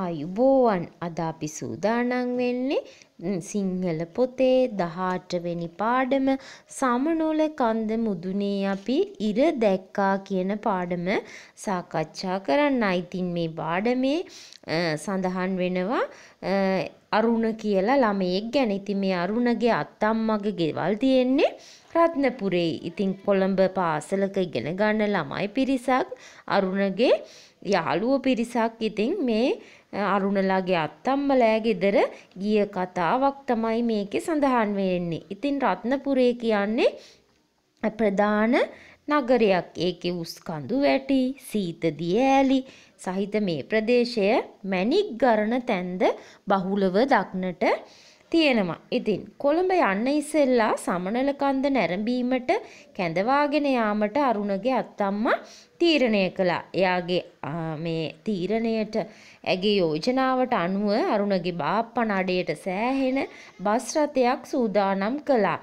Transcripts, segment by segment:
ආයුබෝවන් අද අපි සූදානම් වෙන්නේ සිංහල පොතේ 18 වෙනි පාඩම සමනොල කන්ද මුදුනේ අපි ඉර දැක්කා කියන පාඩම සාකච්ඡා කරන්නයි. ඉතින් මේ පාඩමේ සඳහන් වෙනවා අරුණ කියලා ළමයෙක් ගැන. ඉතින් මේ අරුණගේ අත්තම්මගේ ගෙවල් තියෙන්නේ රත්නපුරේ. ඉතින් කොළඹ පාසලක ඉගෙන ගන්න ළමයි පිරිසක් අරුණගේ යාළුවෝ පිරිසක් ඉතින් මේ අරුණලාගේ අත්තම්මලෑ ගෙදර ගිය කතාවක් තමයි මේකේ සඳහන් වෙන්නේ. ඉතින් රත්නපුරේ කියන්නේ ප්‍රධාන නගරයක් ඒකේ උස්කඳු වැටි සීත දියෑලි සහිත මේ ප්‍රදේශය මැණික් ගරණ තැන්ද බහුලව දක්නට තියෙනවා. ඉතින් කොළඹ යන්න ඉස්සෙල්ලා සමනල කන්ද නැරඹීමට කැඳවාගෙන යාමට අරුණගේ අත්තම්මා තීරණය කළා. එයාගේ මේ තීරණයට ඇගේ යෝජනාවට අනුව අරුණගේ බාප්පා නඩේට සෑහෙන බස් රථයක් සූදානම් කළා.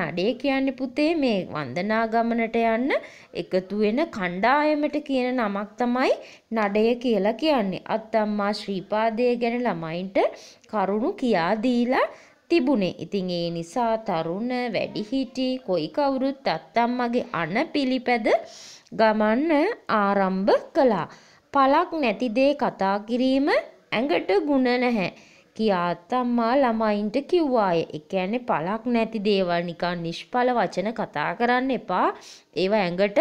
නඩේ කියන්නේ පුතේ මේ වන්දනා ගමනට යන්න එකතු වෙන කණ්ඩායමට කියන නමක් තමයි නඩය කියලා කියන්නේ. අත්තම්මා ශ්‍රීපාදය ගැන ළමයින්ට කරුණු කියා දීලා තිබුණේ. ඉතින් ඒ නිසා තරුණ වැඩිහිටි කොයි කවුරුත් අත්තම්මගේ අණ පිළිපැද ගමන්න ආරම්භ කළා. පලක් නැති දේ කතා කිරීම ඇඟට ගුණ නැහැ. කියාත්තම්මා ළමයින්ට කිව්වාය. ඒ කියන්නේ පළක් නැති දේවල් නිකන් නිෂ්ඵල වචන කතා කරන්න එපා. ඒව ඇඟට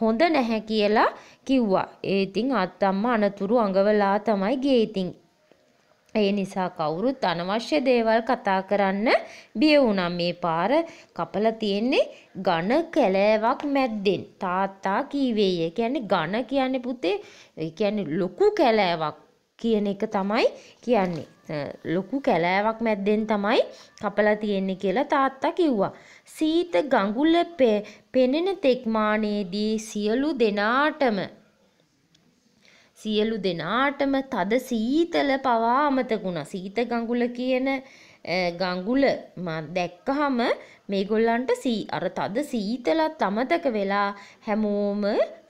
හොඳ නැහැ කියලා කිව්වා. ඒ ඉතින් අත්තම්මා අනතුරු අඟවලා තමයි ගියේ ඉතින්. ඒ නිසා කවුරුත් අනවශ්‍ය දේවල් කතා කරන්න බිය වුණා. මේ පාර කපලා තියෙන්නේ ඝන කැලෑවක් මැද්දෙන්. තාත්තා කීවේ. ඒ කියන්නේ ඝන කියන්නේ පුතේ ඒ කියන්නේ ලොකු කැලෑවක් කියන එක තමයි කියන්නේ. ලොකු කැලෑවක් මැද්දෙන් තමයි කපලා තියෙන්නේ කියලා තාත්තා කිව්වා. සීත ගඟුල පෙනෙන තෙක්මානයේදී සියලු දෙනාටම සියලු දෙනාටම තද සීතල පවා අමතකුණා. සීත ගඟුල කියන ගඟුල දැක්කහම මේගොල්ලන්ට අර තද සීතලත් අමතක වෙලා හැමෝම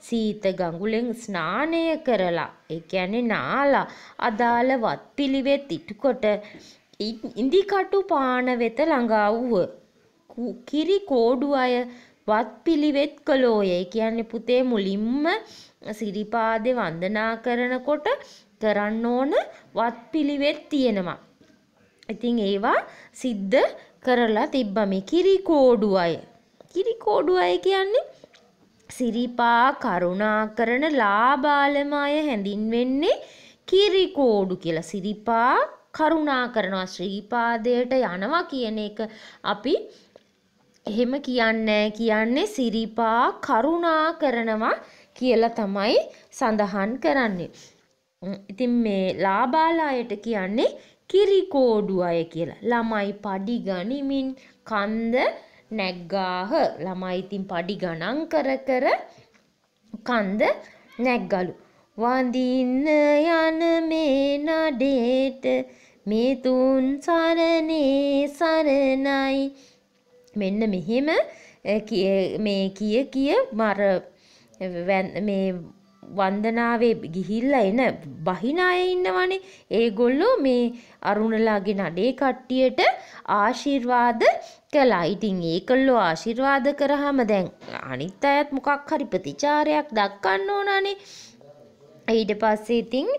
සීත ගඟුලෙන් ස්නානය කරලා ඒ කියන්නේ නාලා අදාළ වත් පිළිවෙත් ඉටුකොට ඉදිකටු පාන වෙත ළඟා වූහ. කිරි කෝඩු අය වත් පිළිවෙත් කළෝය. ඒ කියන්නේ පුතේ මුලින්ම සිරිපාදේ වන්දනා කරනකොට කරන්න ඕන වත් පිළිවෙත් තියෙනවා. ඉතින් ඒවා සිද්ධ කරලා තිබ්බ මේ කිරි කෝඩු අය. කිරි කෝඩු අය කියන්නේ සිරිපා කරුණාකරන ලාබාලමය හැඳින්වෙන්නේ කිරිකෝඩු කියලා සිරිපා කරුණා කරනවා ශ්‍රීපාදයට යනවා කියන එක අපි එහෙම කියන්නේ කියන්නේ සිරිපා කරුණා කරනවා කියලා තමයි සඳහන් කරන්නේ. ඉතින් මේ ලාබාලායට කියන්නේ කිරිකෝඩු අය කියලා. ළමයි padi ගනිමින් කන්ද නැග්ගාහ ළමයි ඉතින් පඩි ගණන් කර කර කන්ද නැග්ගලු වඳින්න යන මේ නඩේට මේ තුන් සරණේ සරණයි මෙන්න මෙහෙම මේ කිය කිය මර මේ වන්දනාවේ ගිහිල්ලා එන බහිනාය ඉන්නවනේ ඒගොල්ලෝ මේ අරුණලාගේ නඩේ කට්ටියට ආශිර්වාද කළා. ඉතින් ඒකල්ලෝ ආශිර්වාද කරාම දැන් අනිත් අයත් මොකක් හරි ප්‍රතිචාරයක් දක්වන්න ඕනනේ. ඊට පස්සේ ඉතින්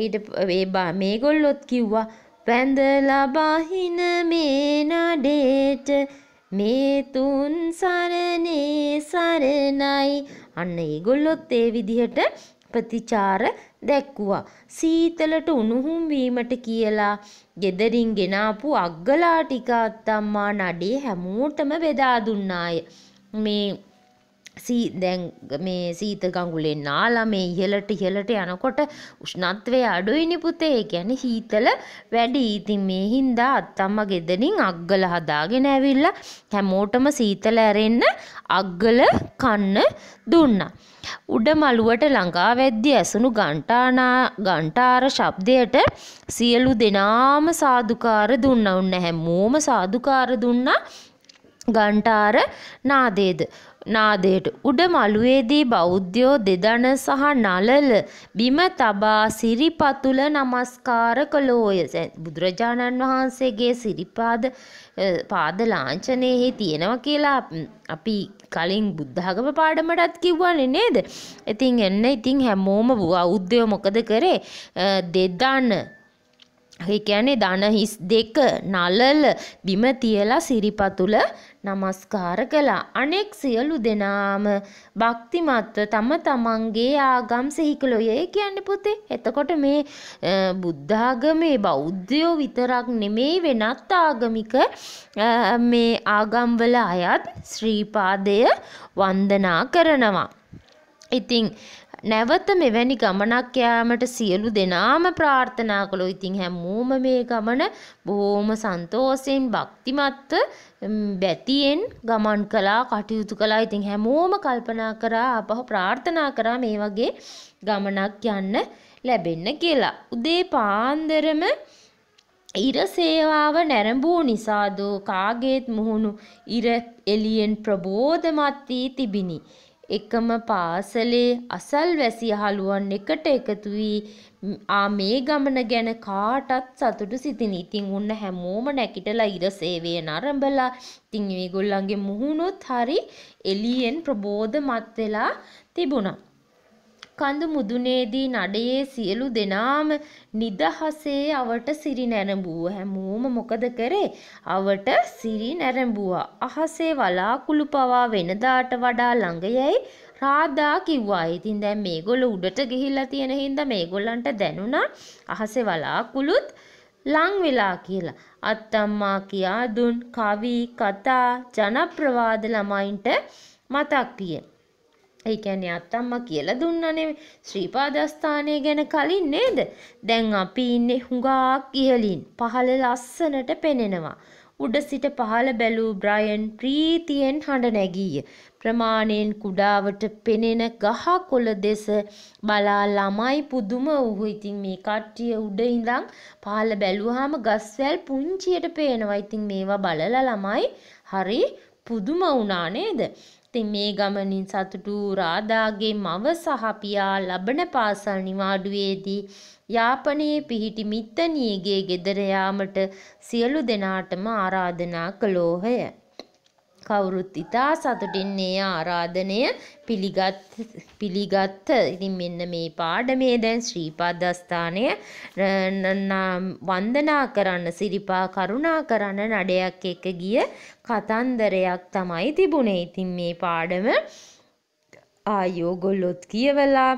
ඊට මේගොල්ලොත් කිව්වා වැඳලා බහින මේ නඩේට මේ තුන් සරණේ සරණයි අන්න ඒගොල්ලොත් ඒ විදිහට ප්‍රතිචාර දැක්වුවා. සීතලට උණුහුම් වීමට කියලා gederin ගෙනාපු අග්ගලා ටික අත්තම්මා නඩේ හැමෝටම බෙදා දුන්නාය. මේ සී දැන් මේ සීත ගඟුලෙන් නාලා මේ ඉහළට ඉහළට යනකොට උෂ්ණත්වය අඩුයිනි පුතේ. ඒ කියන්නේ හීතල වැඩි. ඉතින් මේ හින්දා අත්තම්මා ගෙදරින් අග්ගල හදාගෙන ඇවිල්ලා හැමෝටම සීතල ඇරෙන්න අග්ගල කන්න දුන්නා. උඩමළුවට ළඟා වැද්දි ඇසුණු ඝණ්ඨානා ඝණ්ඨාර ශබ්දයට සියලු දෙනාම සාදුකාර දුන්නා. උන් හැමෝම සාදුකාර දුන්නා. ගන්ටාර නාදේද නාදයට උඩ මළුවේදී බෞද්ධයෝ දෙදණ සහ නලල බිම තබා සිරිපතුල নমස්කාර කළෝය බුදුරජාණන් වහන්සේගේ සිරිපාද පාද ලාංඡනයේ තියෙනවා කියලා අපි කලින් බුද්ධඝම පාඩමටත් කිව්වනේ නේද? ඉතින් එන්න ඉතින් හැමෝම බෞද්ධයෝ මොකද කරේ? දෙදණ ඒ කියන්නේ ධන හිස් දෙක නලල බිම තියලා සිරිපතුල නමස්කාර කළා. අනෙක් සියලු දෙනාම භක්තිමත්ව තම තමන්ගේ ආගම් සිහිකළොය. ඒ කියන්නේ පුතේ. එතකොට මේ බුද්ධාගමේ බෞද්ධයෝ විතරක් නෙමෙයි වෙනත් ආගමික මේ ආගම්වල අයත් ශ්‍රීපාදය වන්දනා කරනවා. ඉතින් නැවත මෙවැනි ගමනක් යාමට සියලු දෙනාම ප්‍රාර්ථනා කළෝ. ඉතින් හැමෝම මේ ගමන බොහොම සන්තෝෂයෙන් භක්තිමත්ව බැතියෙන් ගමන් කළා කටයුතු කළා. ඉතින් හැමෝම කල්පනා කරා අපහු ප්‍රාර්ථනා කරා මේ වගේ ගමනක් යන්න ලැබෙන්න කියලා. උදේ පාන්දරම ඉර සේවාව නැරඹූ නිසාද කාගේත් මුහුණු ඉර එළියෙන් ප්‍රබෝධමත් වී තිබිනි. එකම පාසලේ අසල්වැසි යහළුවන් එකට එකතු වී ආ මේ ගමන ගැන කාටත් සතුටු සිතිනි. ඉතින් උන්න හැමෝම නැකිටලා ඉර සේවය නරඹලා ඉතින් මේගොල්ලන්ගේ මුහුණුත් හරි එළියෙන් ප්‍රබෝධමත් වෙලා තිබුණා. කඳු මුදුනේදී නඩයේ සියලු දෙනාම නිදහසේ අවට සිරි නැරඹුව හැමෝම මොකද කරේ අවට සිරි නැරඹුවා අහසේ වලාකුළු පවා වෙනදාට වඩා ළඟයයි රාදා කිව්වා. ඉතින් දැන් මේගොල්ලෝ උඩට ගිහිල්ලා තියෙන හින්දා මේගොල්ලන්ට දැනුණා අහසේ වලාකුළුත් ලං වෙලා කියලා. අත්තම්මා කියා දුන් කවි කතා ජනප්‍රවාද ළමයින්ට මතක් විය. ඒ කියන්නේ අත්තම්මා කියලා දුන්නනේ ශ්‍රීපාදස්ථානය ගැන කලින් නේද? දැන් අපි ඉන්නේ හුඟක් ඉහළින්. පහළ ලස්සනට පෙනෙනවා. උඩ සිට පහළ බැලූ බ්‍රයන් ප්‍රීතියෙන් හඬ නැගීය. ප්‍රමාණයෙන් කුඩාවට පෙනෙන ගහ කොළ දෙස බලා ළමයි පුදුම වූ. ඉතින් මේ කට්ටිය උඩ ඉඳන් පහළ බැලුවාම ගස්වැල් පුංචියට පේනවා. ඉතින් මේවා බලලා ළමයි හරි පුදුම වුණා නේද? ඉතින් මේ ගමනින් සතුටු රාදාගේ මව සහ පියා ලබන පාසල් නිවාඩුවේදී යාපනයේ පිහිටි මිත්තණියගේ ගෙදර යාමට සියලු දෙනාටම ආරාධනා කළෝය. කවුරුත් ඉතා සතුටින් මේ ආරාධනය පිළිගත් පිළිගත්ත ඉතින් මෙන්න මේ පාඩමේ දැන් ශ්‍රීපාදස්ථානය වන්දනා කරන්න සිරිපා කරුණා කරන්න නඩයක් එක ගිය කතන්දරයක් තමයි තිබුණේ ඉතින් මේ පාඩම ආයෝගොල්ලොත් කියවලා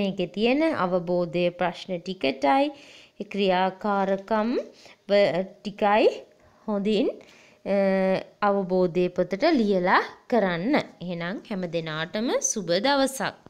මේකේ තියෙන අවබෝධය ප්‍රශ්න ටිකටයි ක්‍රියාකාරකම් ටිකයි හොඳින් අවබෝධය පොතට ලියලා කරන්න. එහෙනම් හැම දෙනාටම සුබ දවසක්.